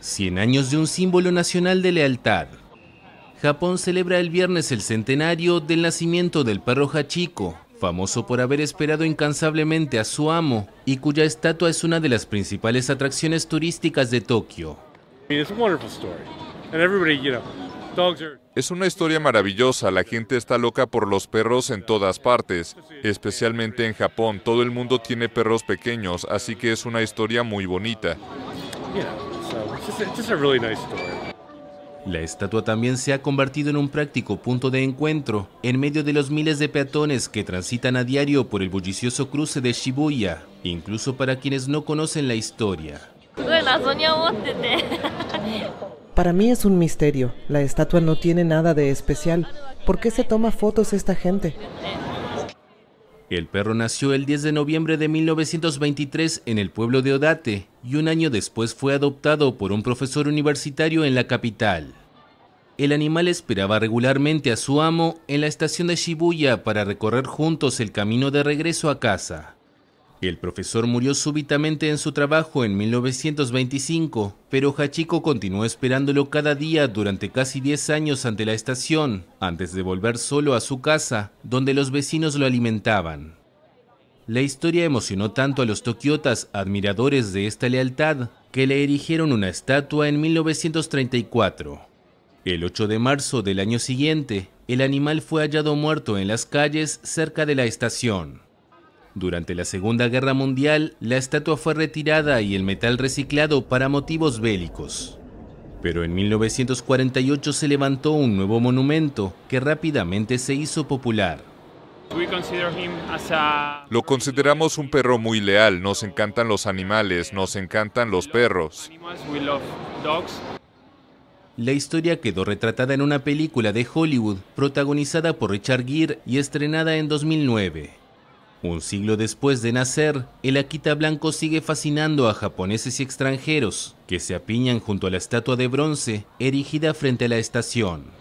100 años de un símbolo nacional de lealtad. Japón celebra el viernes el centenario del nacimiento del perro Hachiko, famoso por haber esperado incansablemente a su amo y cuya estatua es una de las principales atracciones turísticas de Tokio. Es una historia maravillosa, la gente está loca por los perros en todas partes, especialmente en Japón, todo el mundo tiene perros pequeños, así que es una historia muy bonita. La estatua también se ha convertido en un práctico punto de encuentro en medio de los miles de peatones que transitan a diario por el bullicioso cruce de Shibuya, incluso para quienes no conocen la historia. Para mí es un misterio. La estatua no tiene nada de especial. ¿Por qué se toma fotos esta gente? El perro nació el 10 de noviembre de 1923 en el pueblo de Odate y un año después fue adoptado por un profesor universitario en la capital. El animal esperaba regularmente a su amo en la estación de Shibuya para recorrer juntos el camino de regreso a casa. El profesor murió súbitamente en su trabajo en 1925, pero Hachiko continuó esperándolo cada día durante casi 10 años ante la estación, antes de volver solo a su casa, donde los vecinos lo alimentaban. La historia emocionó tanto a los tokiotas, admiradores de esta lealtad, que le erigieron una estatua en 1934. El 8 de marzo del año siguiente, el animal fue hallado muerto en las calles cerca de la estación. Durante la Segunda Guerra Mundial, la estatua fue retirada y el metal reciclado para motivos bélicos. Pero en 1948 se levantó un nuevo monumento que rápidamente se hizo popular. Lo consideramos un perro muy leal, nos encantan los animales, nos encantan los perros. La historia quedó retratada en una película de Hollywood protagonizada por Richard Gere y estrenada en 2009. Un siglo después de nacer, el Akita blanco sigue fascinando a japoneses y extranjeros, que se apiñan junto a la estatua de bronce erigida frente a la estación.